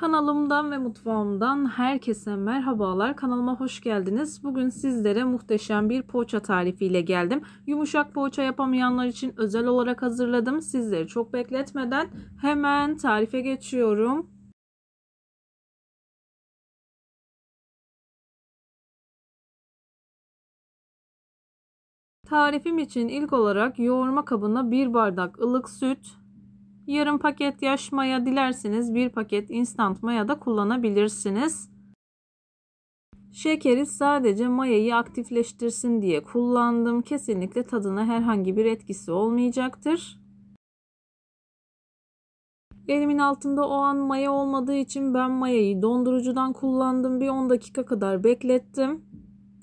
Kanalımdan ve mutfağımdan herkese merhabalar. Kanalıma hoş geldiniz. Bugün sizlere muhteşem bir poğaça tarifiyle geldim. Yumuşak poğaça yapamayanlar için özel olarak hazırladım. Sizleri çok bekletmeden hemen tarife geçiyorum. Tarifim için ilk olarak yoğurma kabına 1 bardak ılık süt, Yarım paket yaş maya dilerseniz bir paket instant maya da kullanabilirsiniz. Şekeri sadece mayayı aktifleştirsin diye kullandım. Kesinlikle tadına herhangi bir etkisi olmayacaktır. Elimin altında o an maya olmadığı için ben mayayı dondurucudan kullandım. Bir 10 dakika kadar beklettim.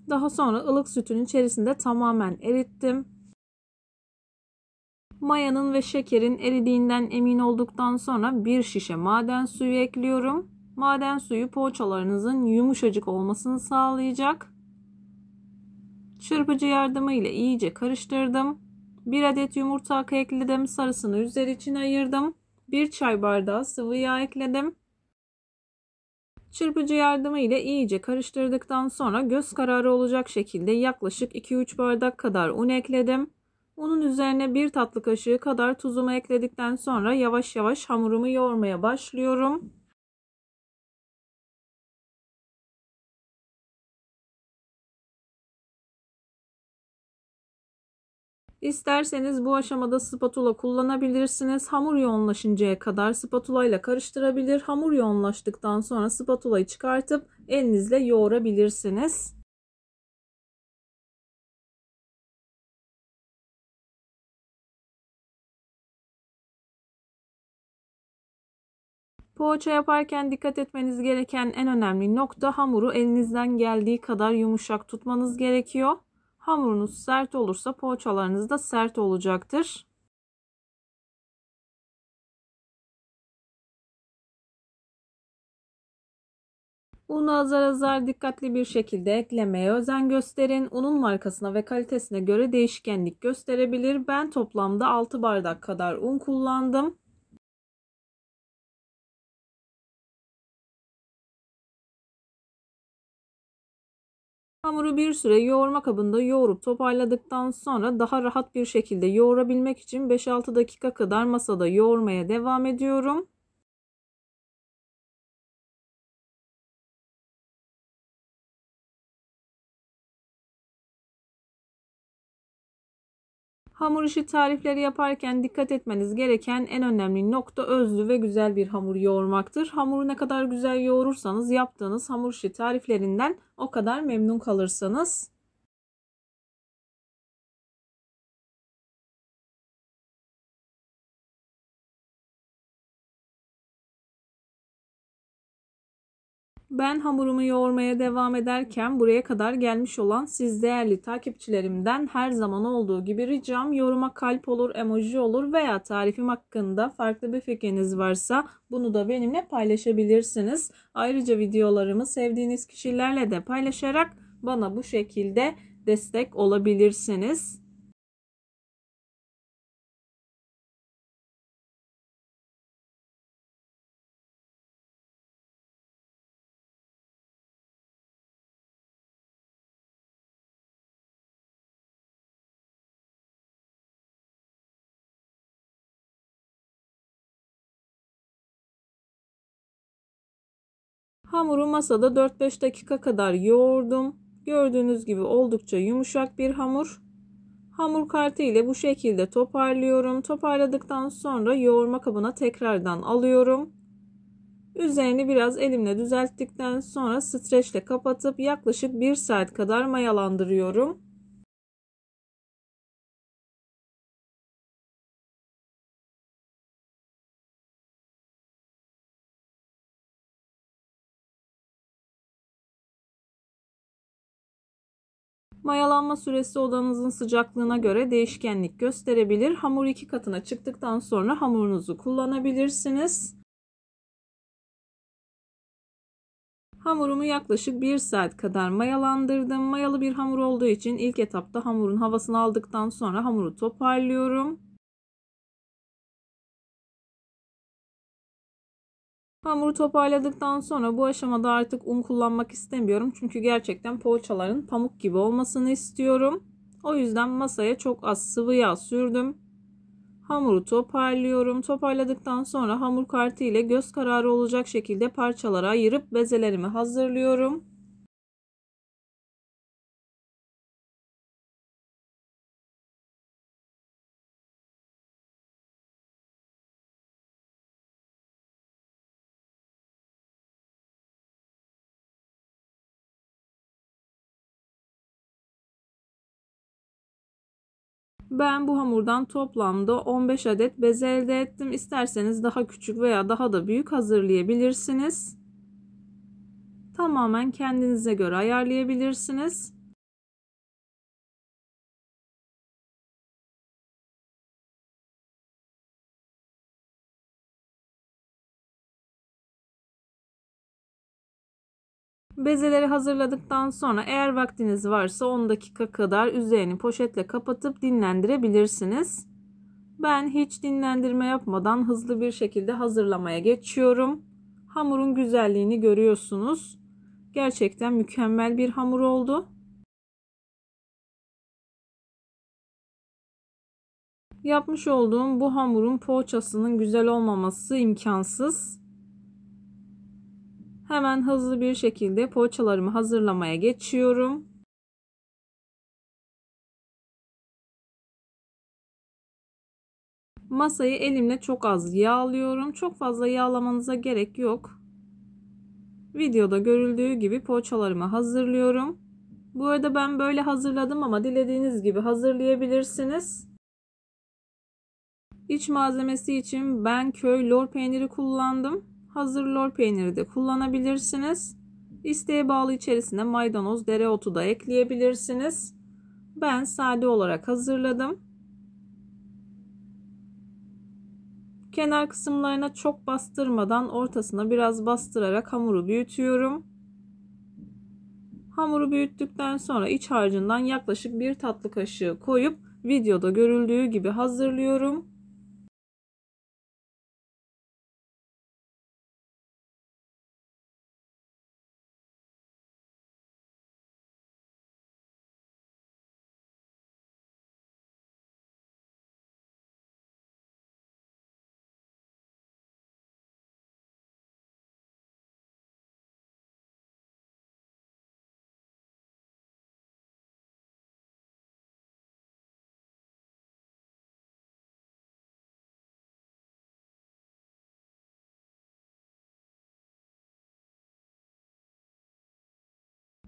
Daha sonra ılık sütün içerisinde tamamen erittim. Mayanın ve şekerin eridiğinden emin olduktan sonra bir şişe maden suyu ekliyorum. Maden suyu poğaçalarınızın yumuşacık olmasını sağlayacak. Çırpıcı yardımıyla iyice karıştırdım. Bir adet yumurta akı ekledim. Sarısını üzeri için ayırdım. Bir çay bardağı sıvı yağ ekledim. Çırpıcı yardımı ile iyice karıştırdıktan sonra göz kararı olacak şekilde yaklaşık 2-3 bardak kadar un ekledim. Unun üzerine bir tatlı kaşığı kadar tuzumu ekledikten sonra yavaş yavaş hamurumu yoğurmaya başlıyorum. İsterseniz bu aşamada spatula kullanabilirsiniz. Hamur yoğunlaşıncaya kadar spatula ile karıştırabilir. Hamur yoğunlaştıktan sonra spatulayı çıkartıp elinizle yoğurabilirsiniz. Poğaça yaparken dikkat etmeniz gereken en önemli nokta hamuru elinizden geldiği kadar yumuşak tutmanız gerekiyor. Hamurunuz sert olursa poğaçalarınız da sert olacaktır. Unu azar azar dikkatli bir şekilde eklemeye özen gösterin. Unun markasına ve kalitesine göre değişkenlik gösterebilir. Ben toplamda 6 bardak kadar un kullandım. Hamuru bir süre yoğurma kabında yoğurup toparladıktan sonra daha rahat bir şekilde yoğurabilmek için 5-6 dakika kadar masada yoğurmaya devam ediyorum. Hamur işi tarifleri yaparken dikkat etmeniz gereken en önemli nokta özlü ve güzel bir hamur yoğurmaktır. Hamuru ne kadar güzel yoğurursanız yaptığınız hamur işi tariflerinden o kadar memnun kalırsınız. Ben hamurumu yoğurmaya devam ederken buraya kadar gelmiş olan siz değerli takipçilerimden her zaman olduğu gibi ricam yoruma kalp olur, emoji olur veya tarifim hakkında farklı bir fikriniz varsa bunu da benimle paylaşabilirsiniz. Ayrıca videolarımı sevdiğiniz kişilerle de paylaşarak bana bu şekilde destek olabilirsiniz. Hamuru masada 4-5 dakika kadar yoğurdum. Gördüğünüz gibi oldukça yumuşak bir hamur. Hamur kartı ile bu şekilde toparlıyorum. Toparladıktan sonra yoğurma kabına tekrardan alıyorum. Üzerini biraz elimle düzelttikten sonra streçle kapatıp yaklaşık 1 saat kadar mayalandırıyorum. Mayalanma süresi odanızın sıcaklığına göre değişkenlik gösterebilir. Hamur iki katına çıktıktan sonra hamurunuzu kullanabilirsiniz. Hamurumu yaklaşık 1 saat kadar mayalandırdım. Mayalı bir hamur olduğu için ilk etapta hamurun havasını aldıktan sonra hamuru toparlıyorum. Hamuru toparladıktan sonra bu aşamada artık un kullanmak istemiyorum. Çünkü gerçekten poğaçaların pamuk gibi olmasını istiyorum. O yüzden masaya çok az sıvı yağ sürdüm. Hamuru toparlıyorum. Toparladıktan sonra hamur kartı ile göz kararı olacak şekilde parçalara ayırıp bezelerimi hazırlıyorum. Ben bu hamurdan toplamda 15 adet beze elde ettim. İsterseniz daha küçük veya daha da büyük hazırlayabilirsiniz. Tamamen kendinize göre ayarlayabilirsiniz. Bezeleri hazırladıktan sonra eğer vaktiniz varsa 10 dakika kadar üzerini poşetle kapatıp dinlendirebilirsiniz. Ben hiç dinlendirme yapmadan hızlı bir şekilde hazırlamaya geçiyorum. Hamurun güzelliğini görüyorsunuz. Gerçekten mükemmel bir hamur oldu. Yapmış olduğum bu hamurun poğaçasının güzel olmaması imkansız. Hemen hızlı bir şekilde poğaçalarımı hazırlamaya geçiyorum. Masayı elimle çok az yağlıyorum. Çok fazla yağlamanıza gerek yok. Videoda görüldüğü gibi poğaçalarımı hazırlıyorum. Bu arada ben böyle hazırladım ama dilediğiniz gibi hazırlayabilirsiniz. İç malzemesi için ben köy lor peyniri kullandım. Hazır lor peyniri de kullanabilirsiniz. İsteğe bağlı içerisine maydanoz, dereotu da ekleyebilirsiniz. Ben sade olarak hazırladım. Kenar kısımlarına çok bastırmadan ortasına biraz bastırarak hamuru büyütüyorum. Hamuru büyüttükten sonra iç harcından yaklaşık bir tatlı kaşığı koyup videoda görüldüğü gibi hazırlıyorum.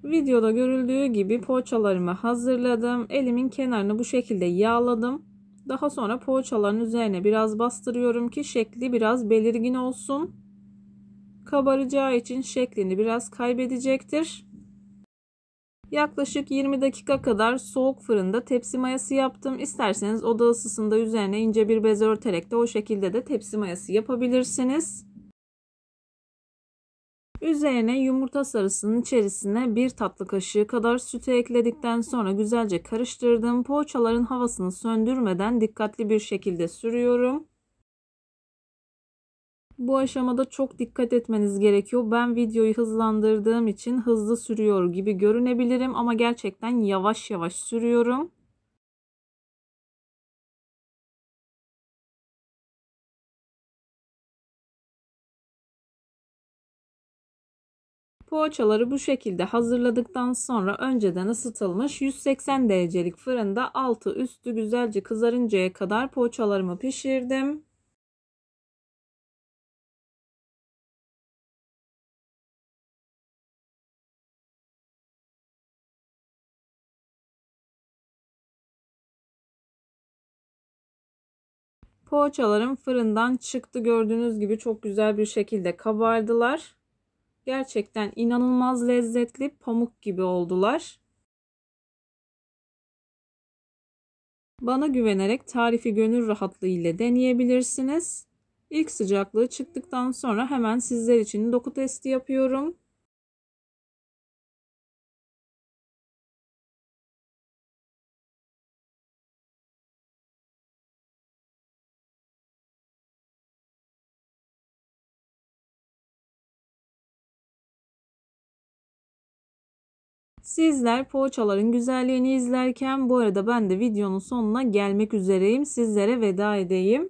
Videoda görüldüğü gibi poğaçalarımı hazırladım. Elimin kenarını bu şekilde yağladım. Daha sonra poğaçaların üzerine biraz bastırıyorum ki şekli biraz belirgin olsun. Kabaracağı için şeklini biraz kaybedecektir. Yaklaşık 20 dakika kadar soğuk fırında tepsi mayası yaptım. İsterseniz oda ısısında üzerine ince bir bez örterek de o şekilde de tepsi mayası yapabilirsiniz. Üzerine yumurta sarısının içerisine bir tatlı kaşığı kadar sütü ekledikten sonra güzelce karıştırdım. Poğaçaların havasını söndürmeden dikkatli bir şekilde sürüyorum. Bu aşamada çok dikkat etmeniz gerekiyor. Ben videoyu hızlandırdığım için hızlı sürüyor gibi görünebilirim ama gerçekten yavaş yavaş sürüyorum. Poğaçaları bu şekilde hazırladıktan sonra önceden ısıtılmış 180 derecelik fırında altı üstü güzelce kızarıncaya kadar poğaçalarımı pişirdim. Poğaçalarım fırından çıktı gördüğünüz gibi çok güzel bir şekilde kabardılar. Gerçekten inanılmaz lezzetli pamuk gibi oldular. Bana güvenerek tarifi gönül rahatlığı ile deneyebilirsiniz. İlk sıcaklığı çıktıktan sonra hemen sizler için doku testi yapıyorum. Sizler poğaçaların güzelliğini izlerken bu arada ben de videonun sonuna gelmek üzereyim. Sizlere veda edeyim.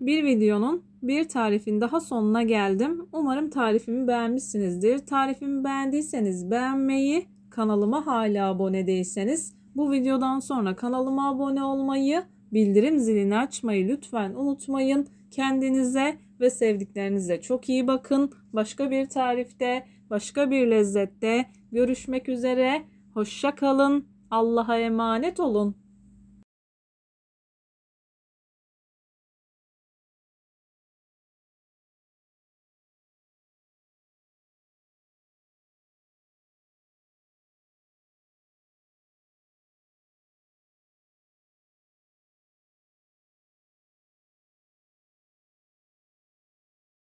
Bir videonun bir tarifin daha sonuna geldim. Umarım tarifimi beğenmişsinizdir. Tarifimi beğendiyseniz beğenmeyi, kanalıma hala abone değilseniz bu videodan sonra kanalıma abone olmayı Bildirim zilini açmayı lütfen unutmayın. Kendinize ve sevdiklerinize çok iyi bakın. Başka bir tarifte, başka bir lezzette görüşmek üzere. Hoşça kalın. Allah'a emanet olun.